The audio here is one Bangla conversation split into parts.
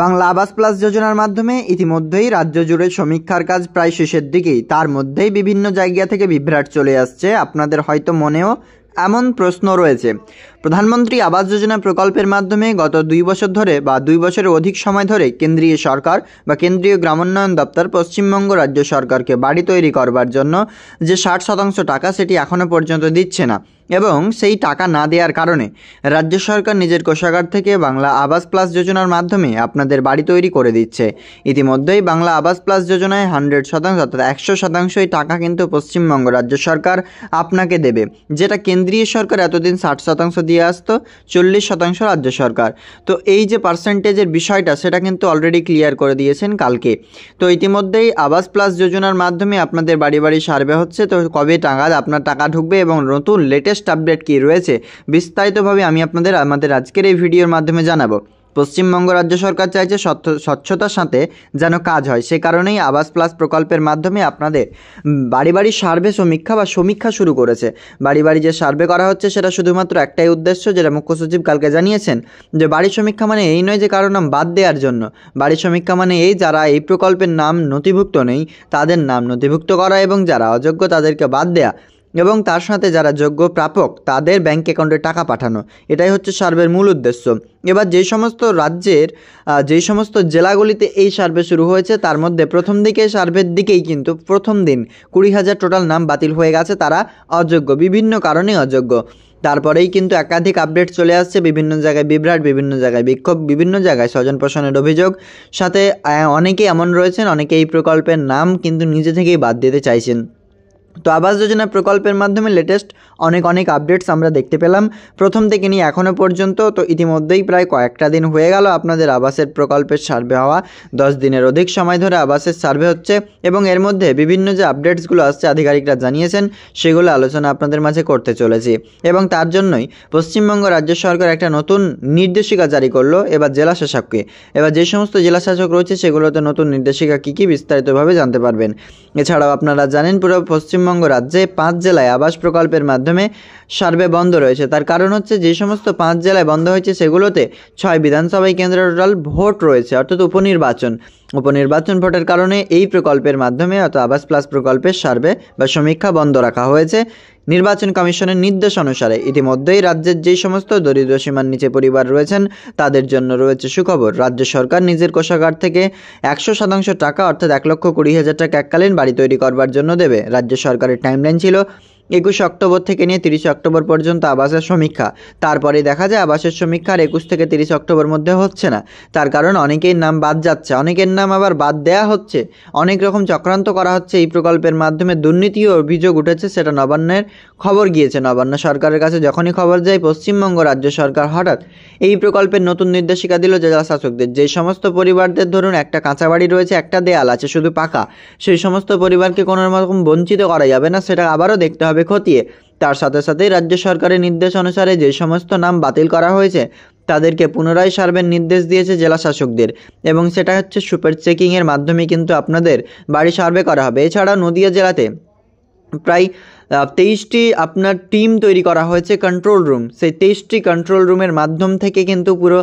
বাংলা আবাস প্লাস যোজনার মাধ্যমে ইতিমধ্যেই রাজ্য জুড়ে সমীক্ষার কাজ প্রায় শেষের দিকেই তার মধ্যেই বিভিন্ন জায়গা থেকে বিভ্রাট চলে আসছে আপনাদের হয়তো মনেও এমন প্রশ্ন রয়েছে প্রধানমন্ত্রী আবাস যোজনা প্রকল্পের মাধ্যমে গত দুই বছর ধরে বা দুই বছরের অধিক সময় ধরে কেন্দ্রীয় সরকার বা কেন্দ্রীয় গ্রামোন্নয়ন দপ্তর পশ্চিমবঙ্গ রাজ্য সরকারকে বাড়ি তৈরি করবার জন্য যে ষাট শতাংশ টাকা সেটি এখনও পর্যন্ত দিচ্ছে না এবং সেই টাকা না দেওয়ার কারণে রাজ্য সরকার নিজের কোষাগার থেকে বাংলা আবাস প্লাস যোজনার মাধ্যমে আপনাদের বাড়ি তৈরি করে দিচ্ছে ইতিমধ্যেই বাংলা আবাস প্লাস যোজনায় হান্ড্রেড শতাংশ অর্থাৎ একশো শতাংশই টাকা কিন্তু পশ্চিমবঙ্গ রাজ্য সরকার আপনাকে দেবে যেটা কেন্দ্রীয় সরকার এতদিন ষাট শতাংশ দিয়ে আসতো চল্লিশ শতাংশ রাজ্য সরকার তো এই যে পার্সেন্টেজের বিষয়টা সেটা কিন্তু অলরেডি ক্লিয়ার করে দিয়েছেন কালকে তো ইতিমধ্যেই আবাস প্লাস যোজনার মাধ্যমে আপনাদের বাড়ি বাড়ি সার্ভে হচ্ছে তো কবে টাকা আপনার টাকা ঢুকবে এবং নতুন লেটেস্ট লেটেস্ট আপডেট কী রয়েছে বিস্তারিতভাবে আমি আপনাদের আমাদের আজকের এই ভিডিওর মাধ্যমে জানাবো পশ্চিমবঙ্গ রাজ্য সরকার চাইছে স্বচ্ছতার সাথে যেন কাজ হয় সে কারণেই আবাস প্লাস প্রকল্পের মাধ্যমে আপনাদের বাড়ি বাড়ি সার্ভে সমীক্ষা বা সমীক্ষা শুরু করেছে বাড়ি বাড়ি যে সার্ভে করা হচ্ছে সেটা শুধুমাত্র একটাই উদ্দেশ্য যেটা মুখ্য সচিব কালকে জানিয়েছেন যে বাড়ি সমীক্ষা মানে এই নয় যে কারোর নাম বাদ দেওয়ার জন্য বাড়ি সমীক্ষা মানে এই যারা এই প্রকল্পের নাম নথিভুক্ত নেই তাদের নাম নথিভুক্ত করা এবং যারা অযোগ্য তাদেরকে বাদ দেয়া এবং তার সাথে যারা যোগ্য প্রাপক তাদের ব্যাঙ্ক অ্যাকাউন্টে টাকা পাঠানো এটাই হচ্ছে সার্ভের মূল উদ্দেশ্য এবার যে সমস্ত রাজ্যের যে সমস্ত জেলাগুলিতে এই সার্ভে শুরু হয়েছে তার মধ্যে প্রথম দিকে সার্ভের দিকেই কিন্তু প্রথম দিন কুড়ি হাজার টোটাল নাম বাতিল হয়ে গেছে তারা অযোগ্য বিভিন্ন কারণে অযোগ্য তারপরেই কিন্তু একাধিক আপডেট চলে আসছে বিভিন্ন জায়গায় বিভ্রাট বিভিন্ন জায়গায় বিক্ষোভ বিভিন্ন জায়গায় স্বজন পোষণের অভিযোগ সাথে অনেকেই এমন রয়েছেন অনেকে এই প্রকল্পের নাম কিন্তু নিজে থেকেই বাদ দিতে চাইছেন তো আবাস যোজনা প্রকল্পের মাধ্যমে লেটেস্ট অনেক অনেক আপডেটস আমরা দেখতে পেলাম প্রথম থেকে নিয়ে এখনও পর্যন্ত তো ইতিমধ্যেই প্রায় কয়েকটা দিন হয়ে গেল আপনাদের আবাসের প্রকল্পের সার্ভে হওয়া দশ দিনের অধিক সময় ধরে আবাসের সার্ভে হচ্ছে এবং এর মধ্যে বিভিন্ন যে আপডেটসগুলো আসছে আধিকারিকরা জানিয়েছেন সেগুলো আলোচনা আপনাদের মাঝে করতে চলেছি এবং তার জন্যই পশ্চিমবঙ্গ রাজ্য সরকার একটা নতুন নির্দেশিকা জারি করলো এবার জেলা শাসককে এবার যে সমস্ত জেলা শাসক রয়েছে সেগুলোতে নতুন নির্দেশিকা কী কী বিস্তারিতভাবে জানতে পারবেন এছাড়াও আপনারা জানেন পুরো পশ্চিমবঙ্গ পশ্চিমবঙ্গ রাজ্যে পাঁচ জেলায় আবাস প্রকল্পের মাধ্যমে সার্ভে বন্ধ রয়েছে তার কারণ হচ্ছে যে সমস্ত পাঁচ জেলায় বন্ধ হয়েছে সেগুলোতে ছয় বিধানসভায় কেন্দ্র টোটাল ভোট রয়েছে অর্থাৎ উপনির্বাচন উপনির্বাচন ভোটের কারণে এই প্রকল্পের মাধ্যমে অত আবাস প্লাস প্রকল্পের সার্ভে বা সমীক্ষা বন্ধ রাখা হয়েছে নির্বাচন কমিশনের নির্দেশ অনুসারে ইতিমধ্যেই রাজ্যের যেই সমস্ত দরিদ্র সীমার নিচে পরিবার রয়েছেন তাদের জন্য রয়েছে সুখবর রাজ্য সরকার নিজের কোষাগার থেকে একশো শতাংশ টাকা অর্থাৎ এক লক্ষ কুড়ি হাজার টাকা এককালীন বাড়ি তৈরি করবার জন্য দেবে রাজ্য সরকারের টাইমলাইন ছিল একুশ অক্টোবর থেকে নিয়ে তিরিশ অক্টোবর পর্যন্ত আবাসের সমীক্ষা তারপরে দেখা যায় আবাসের সমীক্ষা আর একুশ থেকে তিরিশ অক্টোবর মধ্যে হচ্ছে না তার কারণ অনেকের নাম বাদ যাচ্ছে অনেকের নাম আবার বাদ দেয়া হচ্ছে অনেক রকম চক্রান্ত করা হচ্ছে এই প্রকল্পের মাধ্যমে দুর্নীতি ও অভিযোগ উঠেছে সেটা নবান্নের খবর গিয়েছে নবান্ন সরকারের কাছে যখনই খবর যায় পশ্চিমবঙ্গ রাজ্য সরকার হঠাৎ এই প্রকল্পের নতুন নির্দেশিকা দিল জেলা শাসকদের যে সমস্ত পরিবারদের ধরুন একটা কাঁচা বাড়ি রয়েছে একটা দেয়াল আছে শুধু পাকা সেই সমস্ত পরিবারকে কোনো রকম বঞ্চিত করা যাবে না সেটা আবারও দেখতে হবে হবে খতিয়ে তার সাথে সাথে রাজ্য সরকারের নির্দেশ অনুসারে যে সমস্ত নাম বাতিল করা হয়েছে তাদেরকে পুনরায় সার্ভের নির্দেশ দিয়েছে জেলা শাসকদের এবং সেটা হচ্ছে সুপার চেকিংয়ের মাধ্যমে কিন্তু আপনাদের বাড়ি সার্ভে করা হবে এছাড়া নদিয়া জেলাতে প্রায় তেইশটি আপনার টিম তৈরি করা হয়েছে কন্ট্রোল রুম সেই তেইশটি কন্ট্রোল রুমের মাধ্যম থেকে কিন্তু পুরো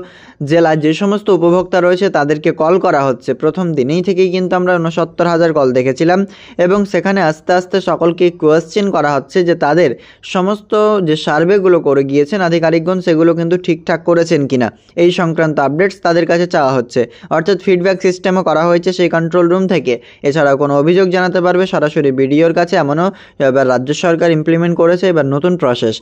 জেলা যে সমস্ত উপভোক্তা রয়েছে তাদেরকে কল করা হচ্ছে প্রথম দিনেই থেকেই কিন্তু আমরা উনসত্তর হাজার কল দেখেছিলাম এবং সেখানে আস্তে আস্তে সকলকে কোয়েশ্চেন করা হচ্ছে যে তাদের সমস্ত যে সার্ভেগুলো করে গিয়েছেন আধিকারিকগণ সেগুলো কিন্তু ঠিকঠাক করেছেন কিনা এই সংক্রান্ত আপডেটস তাদের কাছে চাওয়া হচ্ছে অর্থাৎ ফিডব্যাক সিস্টেমও করা হয়েছে সেই কন্ট্রোল রুম থেকে এছাড়াও কোনো অভিযোগ জানাতে পারবে সরাসরি বিডিওর কাছে এমনও এবার রাজ্য সরকার ইমপ্লিমেন্ট করেছে এবার নতুন প্রসেস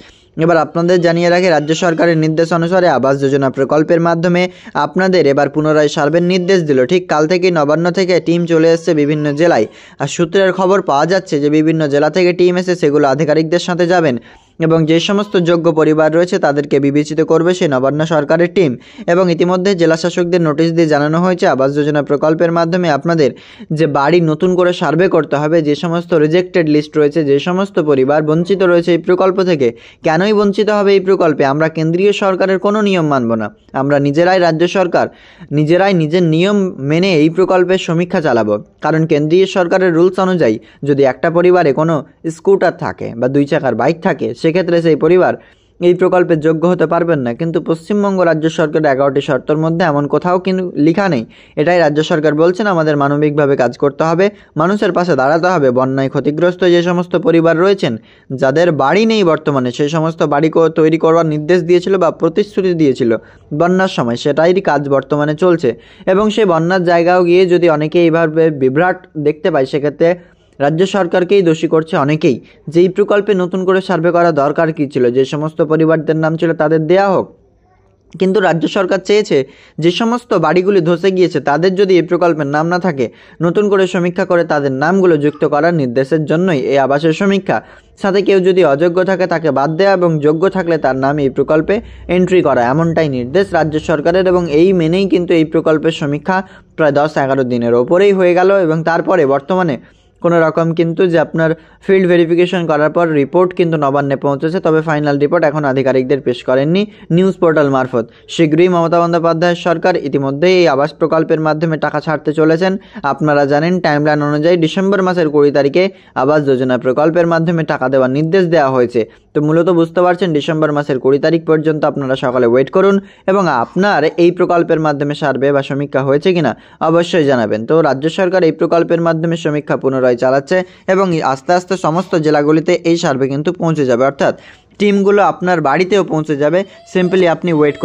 এবার আপনাদের জানিয়ে রাখে রাজ্য সরকারের নির্দেশ অনুসারে আবাস যোজনা প্রকল্পের মাধ্যমে আপনাদের এবার পুনরায় সার্ভের নির্দেশ দিল ঠিক কাল থেকে নবান্ন থেকে টিম চলে এসছে বিভিন্ন জেলায় আর সূত্রের খবর পাওয়া যাচ্ছে যে বিভিন্ন জেলা থেকে টিম এসে সেগুলো আধিকারিকদের সাথে যাবেন এবং যে সমস্ত যোগ্য পরিবার রয়েছে তাদেরকে বিবেচিত করবে সেই নবান্ন সরকারের টিম এবং ইতিমধ্যে জেলা শাসকদের নোটিশ দিয়ে জানানো হয়েছে আবাস যোজনা প্রকল্পের মাধ্যমে আপনাদের যে বাড়ি নতুন করে সার্ভে করতে হবে যে সমস্ত রিজেক্টেড লিস্ট রয়েছে যে সমস্ত পরিবার বঞ্চিত রয়েছে এই প্রকল্প থেকে কেনই বঞ্চিত হবে এই প্রকল্পে আমরা কেন্দ্রীয় সরকারের কোনো নিয়ম মানব না আমরা নিজেরাই রাজ্য সরকার নিজেরাই নিজের নিয়ম মেনে এই প্রকল্পের সমীক্ষা চালাবো কারণ কেন্দ্রীয় সরকারের রুলস অনুযায়ী যদি একটা পরিবারে কোনো স্কুটার থাকে বা দুই চাকার বাইক থাকে সেক্ষেত্রে সেই পরিবার এই প্রকল্পের যোগ্য হতে পারবেন না কিন্তু পশ্চিমবঙ্গ রাজ্য সরকারের এগারোটি শর্তর মধ্যে এমন কোথাও কিন্তু লেখা নেই এটাই রাজ্য সরকার বলছেন আমাদের মানবিকভাবে কাজ করতে হবে মানুষের পাশে দাঁড়াতে হবে বন্যায় ক্ষতিগ্রস্ত যে সমস্ত পরিবার রয়েছেন যাদের বাড়ি নেই বর্তমানে সেই সমস্ত বাড়ি তৈরি করার নির্দেশ দিয়েছিল বা প্রতিশ্রুতি দিয়েছিল বন্যার সময় সেটাই কাজ বর্তমানে চলছে এবং সেই বন্যার জায়গাও গিয়ে যদি অনেকে এইভাবে বিভ্রাট দেখতে পায় সেক্ষেত্রে রাজ্য সরকারকেই দোষী করছে অনেকেই যে এই প্রকল্পে নতুন করে সার্ভে করা দরকার কী ছিল যে সমস্ত পরিবারদের নাম ছিল তাদের দেয়া হোক কিন্তু রাজ্য সরকার চেয়েছে যে সমস্ত বাড়িগুলি ধসে গিয়েছে তাদের যদি এই প্রকল্পের নাম না থাকে নতুন করে সমীক্ষা করে তাদের নামগুলো যুক্ত করার নির্দেশের জন্যই এই আবাসের সমীক্ষা সাথে কেউ যদি অযোগ্য থাকে তাকে বাদ দেওয়া এবং যোগ্য থাকলে তার নাম এই প্রকল্পে এন্ট্রি করা এমনটাই নির্দেশ রাজ্য সরকারের এবং এই মেনেই কিন্তু এই প্রকল্পের সমীক্ষা প্রায় দশ এগারো দিনের ওপরেই হয়ে গেল এবং তারপরে বর্তমানে কোনো রকম কিন্তু যে আপনার ফিল্ড ভেরিফিকেশন করার পর রিপোর্ট কিন্তু নবান্নে পৌঁছেছে তবে ফাইনাল রিপোর্ট এখন আধিকারিকদের পেশ করেননি নিউজ পোর্টাল মারফত শীঘ্রই মমতা বন্দ্যোপাধ্যায়ের সরকার ইতিমধ্যেই এই আবাস প্রকল্পের মাধ্যমে টাকা ছাড়তে চলেছেন আপনারা জানেন টাইমলাইন অনুযায়ী ডিসেম্বর মাসের কুড়ি তারিখে আবাস যোজনা প্রকল্পের মাধ্যমে টাকা দেওয়ার নির্দেশ দেওয়া হয়েছে তো মূলত বুঝতে পারছেন ডিসেম্বর মাসের কুড়ি তারিখ পর্যন্ত আপনারা সকালে ওয়েট করুন এবং আপনার এই প্রকল্পের মাধ্যমে সার্ভে বা সমীক্ষা হয়েছে কিনা অবশ্যই জানাবেন তো রাজ্য সরকার এই প্রকল্পের মাধ্যমে সমীক্ষা পুনরায় চালাচ্ছে এবং আস্তে আস্তে সমস্ত জেলাগুলিতে এই সার্ভে কিন্তু পৌঁছে যাবে অর্থাৎ টিমগুলো আপনার বাড়িতেও পৌঁছে যাবে সিম্পলি আপনি ওয়েট